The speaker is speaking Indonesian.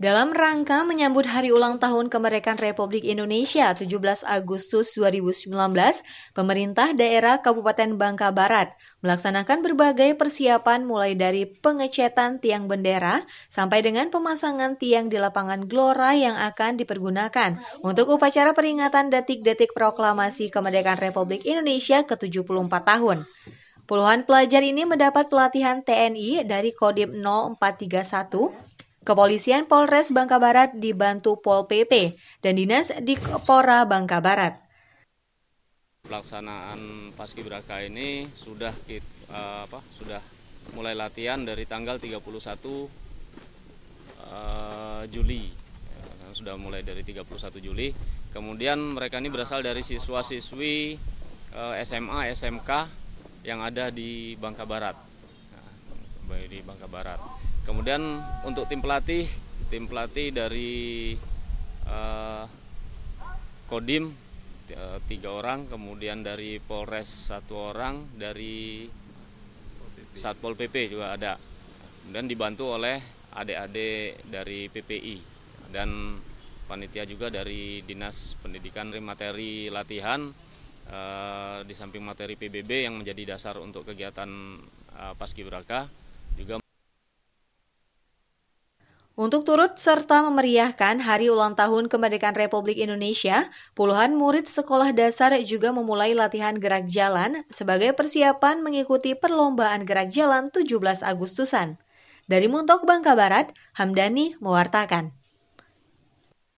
Dalam rangka menyambut hari ulang tahun kemerdekaan Republik Indonesia 17 Agustus 2019, pemerintah daerah Kabupaten Bangka Barat melaksanakan berbagai persiapan mulai dari pengecetan tiang bendera sampai dengan pemasangan tiang di lapangan Glora yang akan dipergunakan untuk upacara peringatan detik-detik proklamasi kemerdekaan Republik Indonesia ke-74 tahun. Puluhan pelajar ini mendapat pelatihan TNI dari Kodim 0431 Kepolisian Polres Bangka Barat dibantu Pol PP dan dinas di Kepora Bangka Barat. Pelaksanaan Paskibraka ini sudah kita, eh, apa sudah mulai latihan dari tanggal 31 uh, eh, Juli ya, sudah mulai dari 31 Juli. Kemudian mereka ini berasal dari siswa-siswi uh, eh, SMA, SMK yang ada di Bangka Barat. Bangka Barat. Kemudian untuk tim pelatih, tim pelatih dari uh, Kodim eh, tiga orang, kemudian dari Polres satu orang, dari Satpol PP juga ada. Kemudian dibantu oleh adik-adik dari PPI dan panitia juga dari Dinas Pendidikan Materi Latihan eh, di samping materi PBB yang menjadi dasar untuk kegiatan eh, paskibraka untuk turut serta memeriahkan hari ulang tahun kemerdekaan Republik Indonesia, puluhan murid sekolah dasar juga memulai latihan gerak jalan sebagai persiapan mengikuti perlombaan gerak jalan 17 Agustusan. Dari Muntok Bangka Barat, Hamdani mewartakan.